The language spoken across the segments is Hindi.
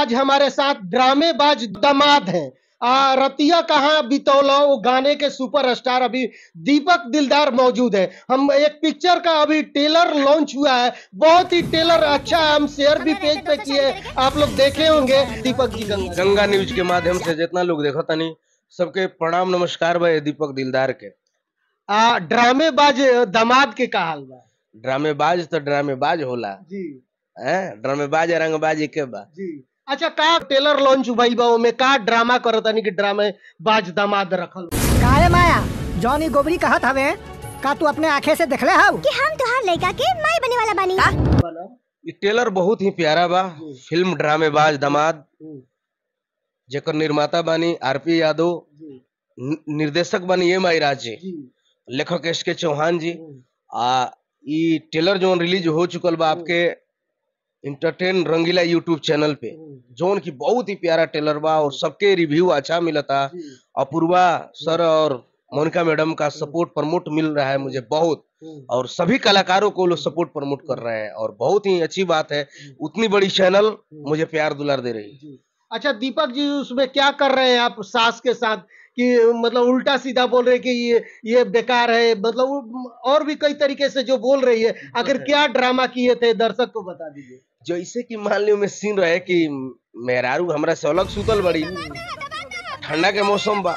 आज हमारे साथ ड्रामेबाज दमाद हैं आ, रतिया कहा बितौला वो गाने के सुपरस्टार अभी दीपक दिलदार मौजूद है हम एक पिक्चर का अभी टेलर लॉन्च हुआ है बहुत ही टेलर अच्छा है हम शेयर भी पेज पे किए आप लोग देखे होंगे दीपक जी गंगा गंगा न्यूज के माध्यम से जितना लोग देखा तनी सबके प्रणाम नमस्कार भाई दीपक दिलदार के आ ड्रामेबाज दमाद के का हाल बा ड्रामेबाज तो ड्रामेबाज होला जी ड्रामेबाज रंगबाज के बा जी अच्छा का टेलर लॉन्च भाई बा में का ड्रामा करतानी कि ड्रामे बाज दामाद रखल काहे माया जॉनी गोबरी कहत हवे का तू अपने आंखे से देखले हव कि हम तोहार लड़का के माई बने वाला बानी हाँ? ई टेलर बहुत ही प्यारा बा हम्म। फिल्म ड्रामे बाज दामाद हम्म। जेकर निर्माता बानी आरपी यादव निर्देशक बानी एम आई राज जी लेखक एस के चौहान जी हम्म। आ ई टेलर जो रिलीज हो चुकल बा आपके इंटरटेन रंगीला यूट्यूब चैनल पे हम्म। जोन की बहुत ही प्यारा टेलर बा और हम्म। सबके रिव्यू अच्छा मिला था अपूर्वा हम्म। सर और मोनिका मैडम का सपोर्ट प्रमोट मिल रहा है मुझे बहुत और सभी कलाकारों को लोग सपोर्ट प्रमोट कर रहे हैं और बहुत ही अच्छी बात है उतनी बड़ी चैनल मुझे प्यार दुलार दे रही है अच्छा दीपक जी उसमें क्या कर रहे हैं आप सास के साथ कि मतलब उल्टा सीधा बोल रहे कि ये ये बेकार है मतलब और भी कई तरीके से जो बोल रही है तो आखिर क्या ड्रामा किए थे दर्शक को बता दीजिए जैसे कि मान लियो में सीन रहे कि मेहरारू हमरा से अलग सुतल बड़ी ठंडा के मौसम बा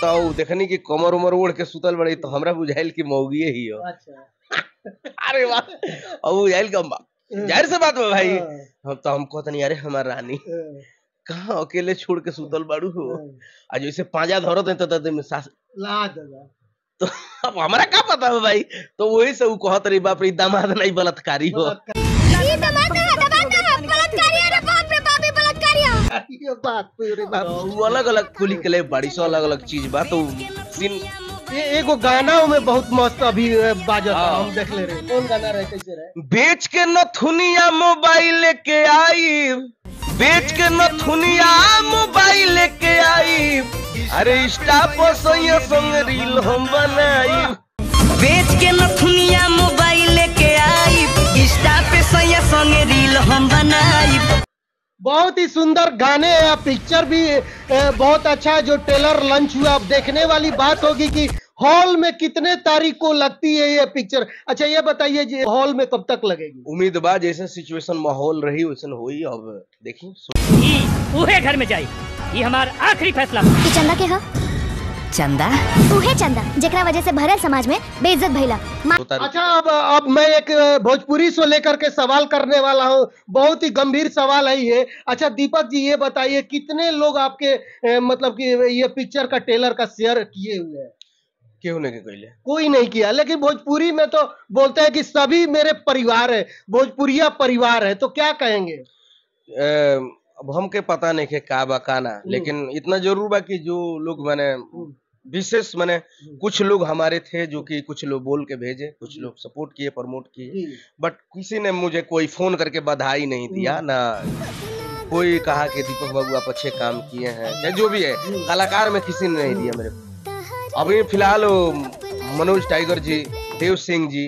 तो देखनी कि कमर उमर उड़ के सुतल बड़ी तो हमरा बुझाइल कि मौगिए ही हो अच्छा। अरे वाह अब बुझाइल कम बा हम्म। जाहिर से बात बा भाई हाँ। हम तो हम कहते नहीं अरे हमार रानी हाँ। कहा अकेले छोड़ के सुतल बड़ू हो हाँ। आ जैसे पांजा धरत है तो, तो, तो में सास ला तो अब हमारा क्या पता है भाई तो वही से वो कहते रही बाप रे दामाद नहीं बलात्कारी हो तू अलग अलग खुली कले बारिश अलग अलग चीज बात तो सीन ए, एगो गाना में बहुत मस्त अभी बाजत हाँ। हम देख ले रहे कौन गाना रहे कैसे रहे बेच के न थुनिया मोबाइल लेके आई बेच के न थुनिया मोबाइल लेके आई अरे स्टाफ सैया संग रील हम बनाई बेच के न थुनिया मोबाइल लेके आई स्टाफ सैया संग रील हम बनाई बहुत ही सुंदर गाने या पिक्चर भी बहुत अच्छा है जो ट्रेलर लंच हुआ अब देखने वाली बात होगी कि हॉल में कितने तारीख को लगती है ये पिक्चर अच्छा ये बताइए हॉल में कब तक लगेगी उम्मीद बा जैसे सिचुएशन माहौल रही वैसे हुई अब देखिए पूरे घर में जाए ये हमारा आखिरी फैसला चंदा के हाँ चंदा उहे चंदा जरा वजह से भरल समाज में बेइज्जत भैला तो अच्छा अब अब मैं एक भोजपुरी से लेकर के सवाल करने वाला हूँ बहुत ही गंभीर सवाल है ये अच्छा दीपक जी ये बताइए कितने लोग आपके ए, मतलब कि ये पिक्चर का टेलर का शेयर किए हुए हैं क्यों नहीं कोई कोई नहीं किया लेकिन भोजपुरी में तो बोलते हैं कि सभी मेरे परिवार है भोजपुरिया परिवार है तो क्या कहेंगे अब हमके पता नहीं है का बा का ना हम्म। लेकिन इतना जरूर बा कि जो लोग मैंने हम्म। विशेष मैंने हम्म। कुछ लोग हमारे थे जो कि कुछ लोग बोल के भेजे कुछ लोग सपोर्ट किए प्रमोट किए बट किसी ने मुझे कोई फोन करके बधाई नहीं दिया ना कोई कहा कि दीपक बाबू आप अच्छे काम किए हैं चाहे जो भी है कलाकार में किसी ने नहीं दिया मेरे को अभी फिलहाल मनोज टाइगर जी देव सिंह जी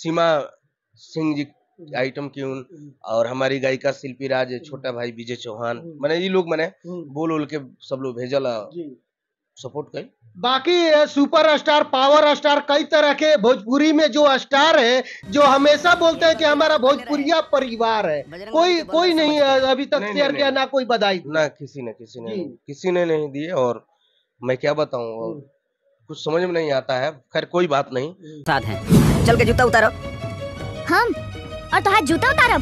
सीमा सिंह जी हम्म। आइटम क्यून हम्म। और हमारी गायिका शिल्पी राज हम्म। छोटा भाई विजय चौहान मैंने ये लोग मैंने बोल उल के सब लोग भेजल सपोर्ट कर बाकी सुपर स्टार पावर स्टार कई तरह के भोजपुरी में जो स्टार है जो हमेशा बोलते हैं कि हमारा भोजपुरिया परिवार है कोई कोई नहीं अभी तक शेयर किया ना कोई बधाई ना किसी ने किसी ने किसी ने नहीं दिए और मैं क्या बताऊं और कुछ समझ में नहीं आता है खैर कोई बात नहीं साथ है चल के जूता उतारो हम और तुम्हारा तो जूता उतारो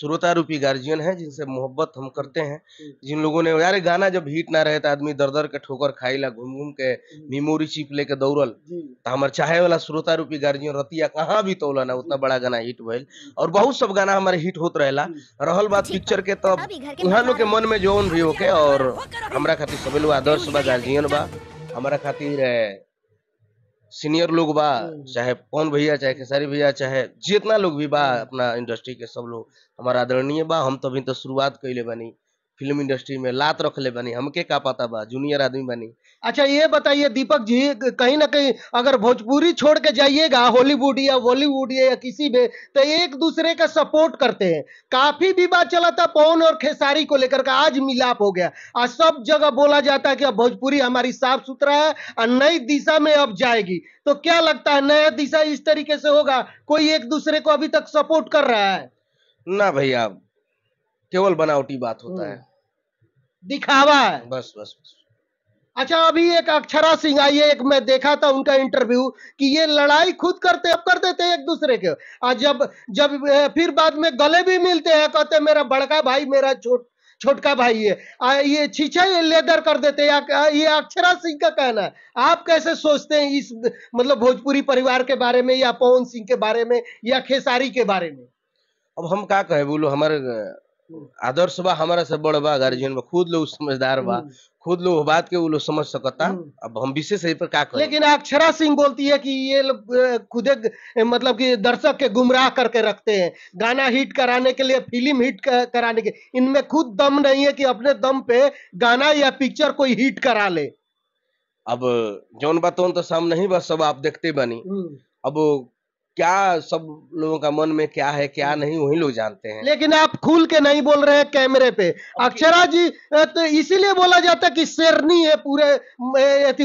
श्रोता रूपी गार्जियन है जिनसे मोहब्बत हम करते हैं जिन लोगों ने यार गाना जब हिट ना रहे तो आदमी दर दर के ठोकर खाईला घूम घूम के मेमोरी चिप लेके दौड़ल तो हमारे चाहे वाला श्रोता रूपी गार्जियन रतिया कहाँ भी तौला ना उतना बड़ा गाना हिट भइल और बहुत सब गाना हमारे हिट होत रहेला रहल बात पिक्चर के तब यहाँ लोग के मन में जोन भी होके और हमारा खातिर सब लोग आदर्श बा गार्जियन बा हमारा खातिर सीनियर लोग बा हम्म। चाहे पवन भैया चाहे खेसारी भैया चाहे जितना लोग भी बा हम्म। अपना इंडस्ट्री के सब लोग हमारा आदरणीय बा हम तो अभी तो शुरुआत कैले बानी फिल्म इंडस्ट्री में लात रख ले बनी हमके का पता बा जूनियर आदमी बनी अच्छा ये बताइए दीपक जी कहीं ना कहीं अगर भोजपुरी छोड़ के जाइएगा हॉलीवुड या बॉलीवुड या किसी में तो एक दूसरे का सपोर्ट करते हैं काफी बात चला था पवन और खेसारी को लेकर का आज मिलाप हो गया आज सब जगह बोला जाता है कि अब भोजपुरी हमारी साफ सुथरा है और नई दिशा में अब जाएगी तो क्या लगता है नया दिशा इस तरीके से होगा कोई एक दूसरे को अभी तक सपोर्ट कर रहा है ना भैया केवल बनावटी बात होता है हम्म। दिखावा है बस बस बस अच्छा अभी एक अक्षरा सिंह आई है एक मैं देखा था उनका इंटरव्यू कि ये लड़ाई खुद करते अब कर देते एक दूसरे के और जब जब फिर बाद में गले भी मिलते हैं कहते मेरा बड़का भाई मेरा छोट छोटका भाई है आ, ये छीछा ये लेदर कर देते या ये अक्षरा सिंह का कहना है आप कैसे सोचते हैं इस मतलब भोजपुरी परिवार के बारे में या पवन सिंह के बारे में या खेसारी के बारे में अब हम क्या कहे बोलो हमारे आदर्श बा हमारा से बड़ बा गार्जियन बा खुद लोग समझदार बा हम्म। खुद लोग बात के वो लोग समझ सकता हम्म। अब हम विशेष यही पर का करें लेकिन अक्षरा सिंह बोलती है कि ये खुद मतलब कि दर्शक के गुमराह करके रखते हैं गाना हिट कराने के लिए फिल्म हिट कराने के इनमें खुद दम नहीं है कि अपने दम पे गाना या पिक्चर कोई हिट करा ले अब जोन बातों तो सामने ही बस सब आप देखते बनी हम्म। अब क्या सब लोगों का मन में क्या है क्या नहीं वही लोग जानते हैं लेकिन आप खुल के नहीं बोल रहे हैं कैमरे पे अक्षरा जी तो इसीलिए बोला जाता है कि शेरनी है पूरे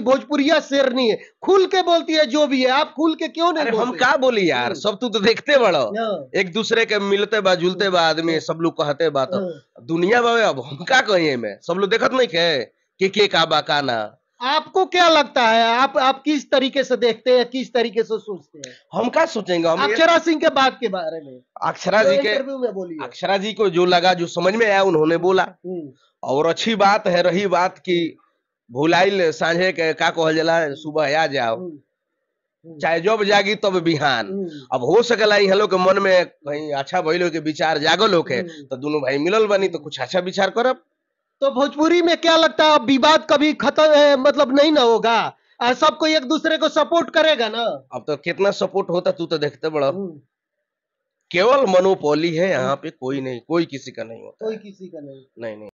भोजपुरिया शेरनी है खुल के बोलती है जो भी है आप खुल के क्यों नहीं हम क्या बोली यार हम्म। सब तू तो देखते बड़ो हाँ। एक दूसरे के मिलते बा जुलते बा आदमी हाँ। सब लोग कहते बात तो हाँ। दुनिया बाबे अब हम क्या कहे मैं सब लोग देखत नहीं के, के का बा का ना आपको क्या लगता है आप आप किस तरीके से देखते हैं किस तरीके से सोचते हैं हम क्या सोचेंगे हम अक्षरा सिंह के बात के बारे में अक्षरा तो जी के इंटरव्यू में बोली अक्षरा जी को जो लगा जो समझ में आया उन्होंने बोला हम्म। और अच्छी बात है रही बात की भूलाइल साझे के का कहल जला सुबह आ जाओ हम्म। हम्म। चाहे जब जागी तब बिहान अब हो सकला यहाँ लोग के मन में कहीं अच्छा भैलो के विचार जागल हो के तो दोनों भाई मिलल बनी तो कुछ अच्छा विचार करब तो भोजपुरी में क्या लगता है विवाद कभी खत्म मतलब नहीं ना होगा सबको एक दूसरे को सपोर्ट करेगा ना अब तो कितना सपोर्ट होता तू तो देखते बड़ा हम्म। केवल मनोपोली है यहाँ पे कोई नहीं कोई किसी का नहीं होता कोई किसी का नहीं नहीं नहीं